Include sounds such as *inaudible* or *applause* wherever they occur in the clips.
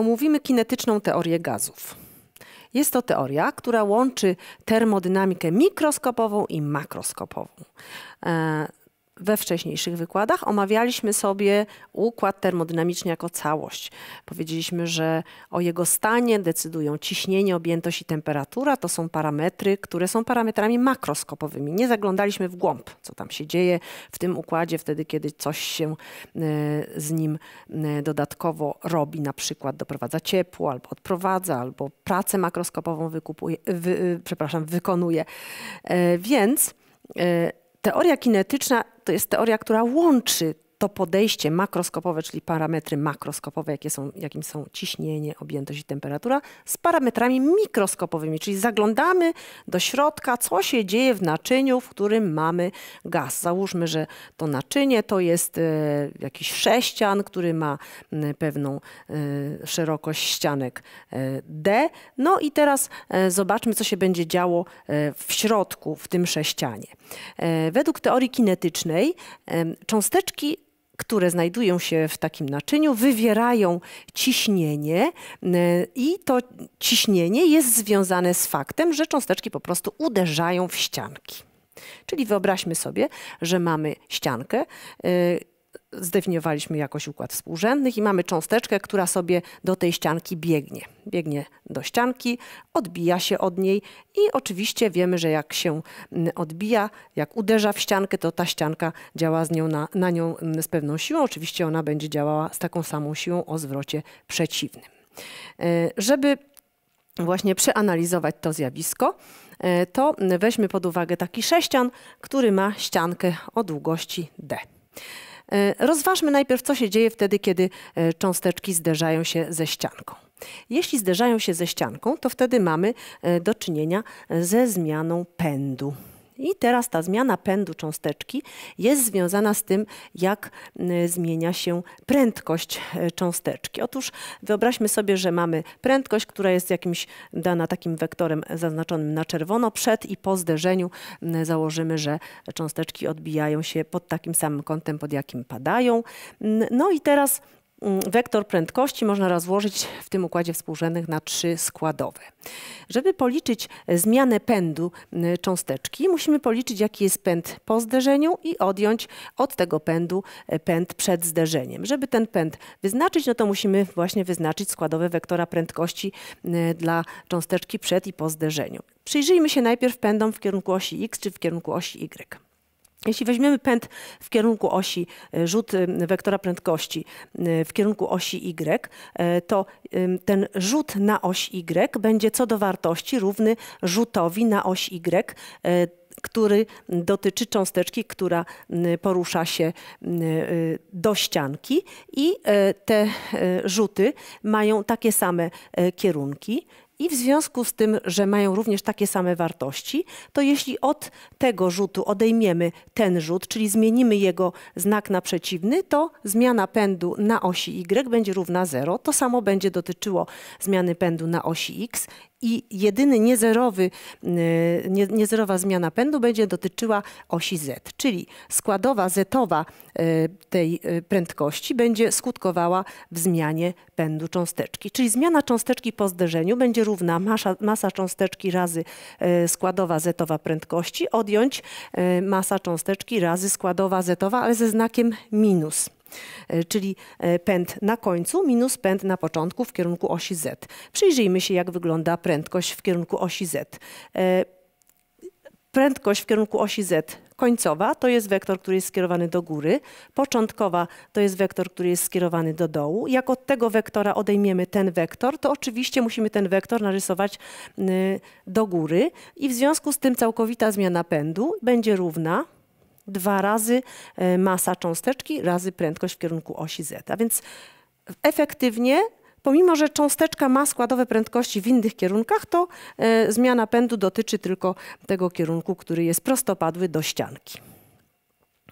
omówimy kinetyczną teorię gazów. Jest to teoria, która łączy termodynamikę mikroskopową i makroskopową. E, we wcześniejszych wykładach omawialiśmy sobie układ termodynamiczny jako całość. Powiedzieliśmy, że o jego stanie decydują ciśnienie, objętość i temperatura. To są parametry, które są parametrami makroskopowymi. Nie zaglądaliśmy w głąb, co tam się dzieje w tym układzie wtedy, kiedy coś się e, z nim e, dodatkowo robi, na przykład doprowadza ciepło albo odprowadza, albo pracę makroskopową wykupuje, wy, e, przepraszam, wykonuje. Więc Teoria kinetyczna to jest teoria, która łączy to podejście makroskopowe, czyli parametry makroskopowe, jakie są, jakim są ciśnienie, objętość i temperatura, z parametrami mikroskopowymi, czyli zaglądamy do środka, co się dzieje w naczyniu, w którym mamy gaz. Załóżmy, że to naczynie to jest e, jakiś sześcian, który ma pewną e, szerokość ścianek e, D. No i teraz zobaczmy, co się będzie działo w środku, w tym sześcianie. Według teorii kinetycznej cząsteczki które znajdują się w takim naczyniu, wywierają ciśnienie i to ciśnienie jest związane z faktem, że cząsteczki po prostu uderzają w ścianki. Czyli wyobraźmy sobie, że mamy ściankę, y, zdefiniowaliśmy jakoś układ współrzędnych i mamy cząsteczkę, która sobie do tej ścianki biegnie. Biegnie do ścianki, odbija się od niej i oczywiście wiemy, że jak się mm, odbija, jak uderza w ściankę, to ta ścianka działa z nią na, na nią mm, z pewną siłą. Oczywiście ona będzie działała z taką samą siłą o zwrocie przeciwnym. E, żeby właśnie przeanalizować to zjawisko, e, to weźmy pod uwagę taki sześcian, który ma ściankę o długości d. E, rozważmy najpierw, co się dzieje wtedy, kiedy e, cząsteczki zderzają się ze ścianką. Jeśli zderzają się ze ścianką, to wtedy mamy e, do czynienia ze zmianą pędu. I teraz ta zmiana pędu cząsteczki jest związana z tym, jak y, zmienia się prędkość y, cząsteczki. Otóż wyobraźmy sobie, że mamy prędkość, która jest jakimś dana takim wektorem zaznaczonym na czerwono. Przed i po zderzeniu y, założymy, że cząsteczki odbijają się pod takim samym kątem, pod jakim padają. No i teraz Mm, wektor prędkości można rozłożyć w tym układzie współrzędnych na trzy składowe. Żeby policzyć zmianę pędu mm, cząsteczki, musimy policzyć, jaki jest pęd po zderzeniu i odjąć od tego pędu e, pęd przed zderzeniem. Żeby ten pęd wyznaczyć, no to musimy właśnie wyznaczyć składowe wektora prędkości mm, dla cząsteczki przed i po zderzeniu. Przyjrzyjmy się najpierw pędom w kierunku osi x czy w kierunku osi y. Jeśli weźmiemy pęd w kierunku osi, y, rzut y, wektora prędkości y, w kierunku osi y, to ten rzut na oś y będzie co do wartości równy rzutowi na oś y, który dotyczy cząsteczki, która porusza się do ścianki i te rzuty mają takie same kierunki i w związku z tym, że mają również takie same wartości, to jeśli od tego rzutu odejmiemy ten rzut, czyli zmienimy jego znak na przeciwny, to zmiana pędu na osi Y będzie równa 0. To samo będzie dotyczyło zmiany pędu na osi X i jedyny niezerowy, y, nie, niezerowa zmiana pędu będzie dotyczyła osi z, czyli składowa zetowa y, tej y, prędkości będzie skutkowała w zmianie pędu cząsteczki. Czyli zmiana cząsteczki po zderzeniu będzie równa masa, masa cząsteczki razy e, składowa zetowa prędkości, odjąć e, masa cząsteczki razy składowa zetowa, ale ze znakiem minus e, czyli pęd na końcu minus pęd na początku w kierunku osi z. Przyjrzyjmy się, jak wygląda prędkość w kierunku osi z. Prędkość w kierunku osi z Końcowa to jest wektor, który jest skierowany do góry. Początkowa to jest wektor, który jest skierowany do dołu. Jak od tego wektora odejmiemy ten wektor, to oczywiście musimy ten wektor narysować y, do góry i w związku z tym całkowita zmiana pędu będzie równa dwa razy y, masa cząsteczki razy prędkość w kierunku osi z. A więc efektywnie Pomimo, że cząsteczka ma składowe prędkości w innych kierunkach, to e, zmiana pędu dotyczy tylko tego kierunku, który jest prostopadły do ścianki.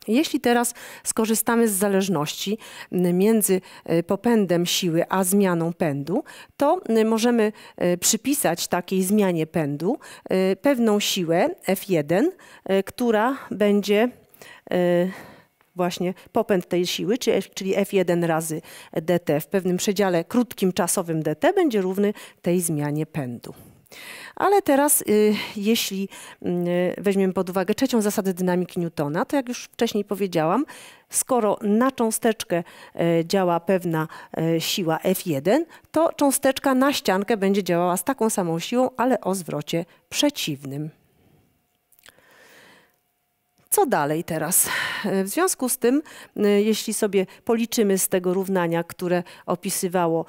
Jeśli teraz skorzystamy z zależności między e, popędem siły a zmianą pędu, to możemy e, przypisać takiej zmianie pędu e, pewną siłę F1, która będzie właśnie popęd tej siły, czyli F1 razy dt w pewnym przedziale krótkim czasowym dt będzie równy tej zmianie pędu. Ale teraz, y, jeśli y, weźmiemy pod uwagę trzecią zasadę dynamiki Newtona, to jak już wcześniej powiedziałam, skoro na cząsteczkę y, działa pewna siła F1, to cząsteczka na ściankę będzie działała z taką samą siłą, ale o zwrocie przeciwnym. Co dalej teraz? W związku z tym, y, jeśli sobie policzymy z tego równania, które opisywało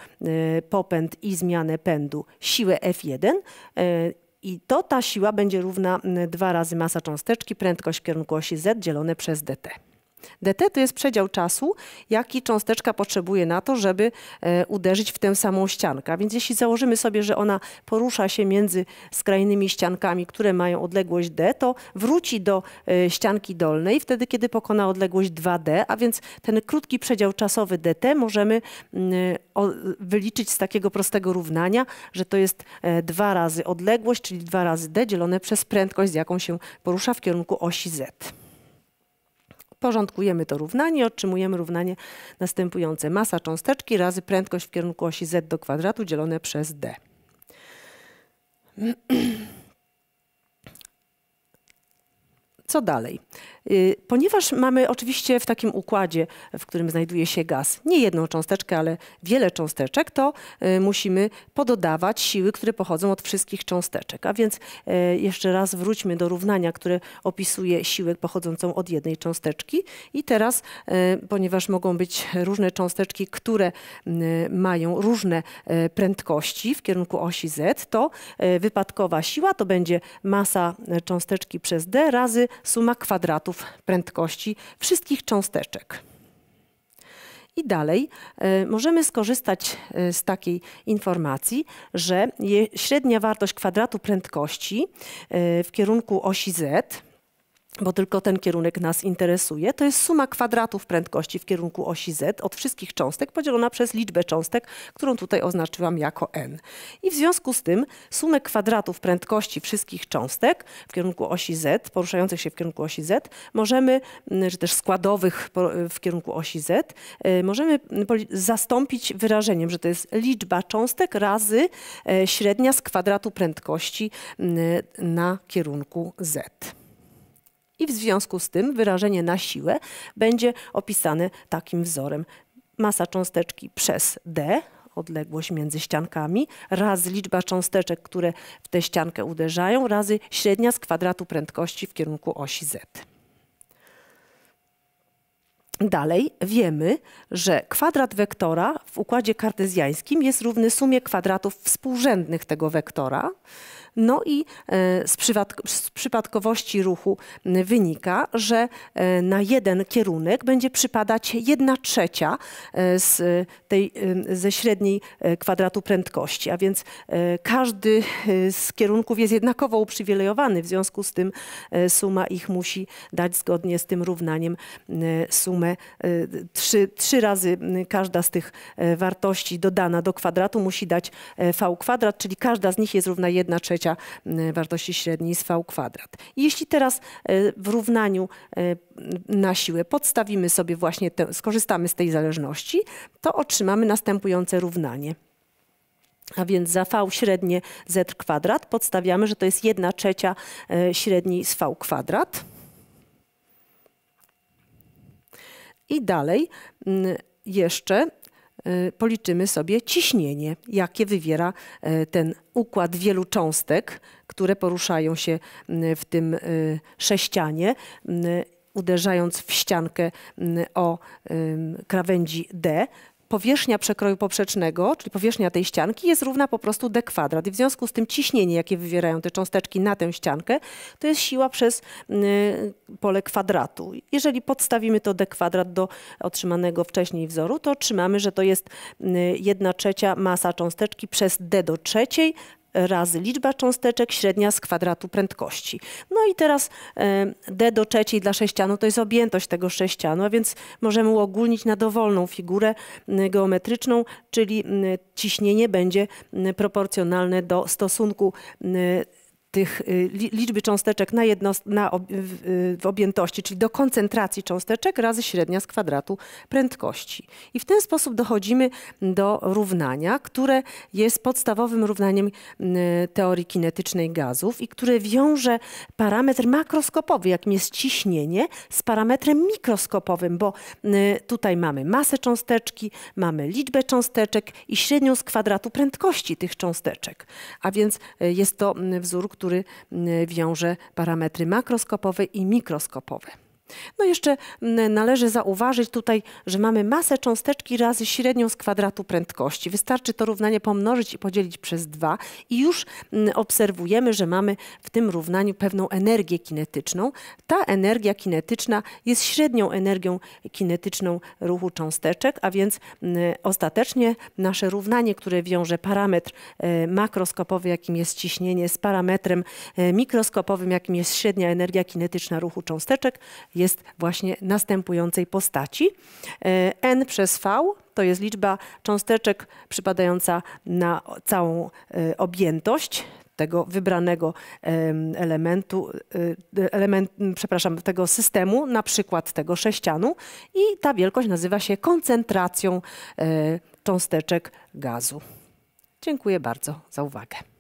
y, popęd i zmianę pędu, siłę F1, y, i to ta siła będzie równa dwa razy masa cząsteczki, prędkość w kierunku osi z dzielone przez dt dt to jest przedział czasu, jaki cząsteczka potrzebuje na to, żeby e, uderzyć w tę samą ściankę. A więc jeśli założymy sobie, że ona porusza się między skrajnymi ściankami, które mają odległość d, to wróci do e, ścianki dolnej wtedy, kiedy pokona odległość 2d, a więc ten krótki przedział czasowy dt możemy m, o, wyliczyć z takiego prostego równania, że to jest e, razy odległość, czyli dwa razy d dzielone przez prędkość, z jaką się porusza w kierunku osi z. Porządkujemy to równanie, otrzymujemy równanie następujące. Masa cząsteczki razy prędkość w kierunku osi z do kwadratu dzielone przez d. *clears throat* Co dalej? Y, ponieważ mamy oczywiście w takim układzie, w którym znajduje się gaz, nie jedną cząsteczkę, ale wiele cząsteczek, to y, musimy pododawać siły, które pochodzą od wszystkich cząsteczek. A więc y, jeszcze raz wróćmy do równania, które opisuje siłę pochodzącą od jednej cząsteczki. I teraz, ponieważ mogą być różne cząsteczki, które mają różne prędkości w kierunku osi z, to wypadkowa siła to będzie masa cząsteczki przez d razy suma kwadratów prędkości wszystkich cząsteczek. I dalej y, możemy skorzystać y, z takiej informacji, że je, średnia wartość kwadratu prędkości y, w kierunku osi z bo tylko ten kierunek nas interesuje, to jest suma kwadratów prędkości w kierunku osi z od wszystkich cząstek podzielona przez liczbę cząstek, którą tutaj oznaczyłam jako n. I w związku z tym sumę kwadratów prędkości wszystkich cząstek w kierunku osi z, poruszających się w kierunku osi z, możemy, mm, czy też składowych w kierunku osi z, y, możemy zastąpić wyrażeniem, że to jest liczba cząstek razy e, średnia z kwadratu prędkości na kierunku z i w związku z tym wyrażenie na siłę będzie opisane takim wzorem. Masa cząsteczki przez D, odległość między ściankami, razy liczba cząsteczek, które w tę ściankę uderzają, razy średnia z kwadratu prędkości w kierunku osi Z. Dalej wiemy, że kwadrat wektora w układzie kartezjańskim jest równy sumie kwadratów współrzędnych tego wektora. No i e, z, z przypadkowości ruchu wynika, że e, na jeden kierunek będzie przypadać jedna trzecia e, z tej, ze średniej kwadratu prędkości, a więc każdy z kierunków jest jednakowo uprzywilejowany, w związku z tym suma ich musi dać zgodnie z tym równaniem sumę trzy, trzy razy każda z tych wartości dodana do kwadratu musi dać v kwadrat, czyli każda z nich jest równa jedna trzecia Y, wartości średniej z V kwadrat. Jeśli teraz y, w równaniu y, na siłę podstawimy sobie właśnie, te, skorzystamy z tej zależności, to otrzymamy następujące równanie. A więc za V średnie Z kwadrat podstawiamy, że to jest 1 trzecia średniej z V kwadrat. I dalej jeszcze Y, policzymy sobie ciśnienie, jakie wywiera y, ten układ wielu cząstek, które poruszają się mm, w tym y, sześcianie, mm, uderzając w ściankę mm, o krawędzi D powierzchnia przekroju poprzecznego, czyli powierzchnia tej ścianki jest równa po prostu d kwadrat. I w związku z tym ciśnienie, jakie wywierają te cząsteczki na tę ściankę, to jest siła przez y, pole kwadratu. Jeżeli podstawimy to d kwadrat do otrzymanego wcześniej wzoru, to otrzymamy, że to jest 1 y, trzecia masa cząsteczki przez d do trzeciej razy liczba cząsteczek średnia z kwadratu prędkości. No i teraz e, d do trzeciej dla sześcianu to jest objętość tego sześcianu, a więc możemy uogólnić na dowolną figurę geometryczną, czyli ciśnienie będzie proporcjonalne do stosunku tych y, liczby cząsteczek na jednost- na ob y, w objętości, czyli do koncentracji cząsteczek razy średnia z kwadratu prędkości. I w ten sposób dochodzimy do równania, które jest podstawowym równaniem y, teorii kinetycznej gazów i które wiąże parametr makroskopowy, jakim jest ciśnienie, z parametrem mikroskopowym, bo tutaj mamy masę cząsteczki, mamy liczbę cząsteczek i średnią z kwadratu prędkości tych cząsteczek. A więc jest to wzór, który mm, wiąże parametry makroskopowe i mikroskopowe. No jeszcze należy zauważyć tutaj, że mamy masę cząsteczki razy średnią z kwadratu prędkości. Wystarczy to równanie pomnożyć i podzielić przez dwa i już obserwujemy, że mamy w tym równaniu pewną energię kinetyczną. Ta energia kinetyczna jest średnią energią kinetyczną ruchu cząsteczek, a więc ostatecznie nasze równanie, które wiąże parametr e, makroskopowy, jakim jest ciśnienie, z parametrem e, mikroskopowym, jakim jest średnia energia kinetyczna ruchu cząsteczek, jest właśnie następującej postaci. E, N przez V to jest liczba cząsteczek przypadająca na całą e, objętość tego wybranego elementu, e, element, przepraszam, tego systemu, na przykład tego sześcianu i ta wielkość nazywa się koncentracją cząsteczek gazu. Dziękuję bardzo za uwagę.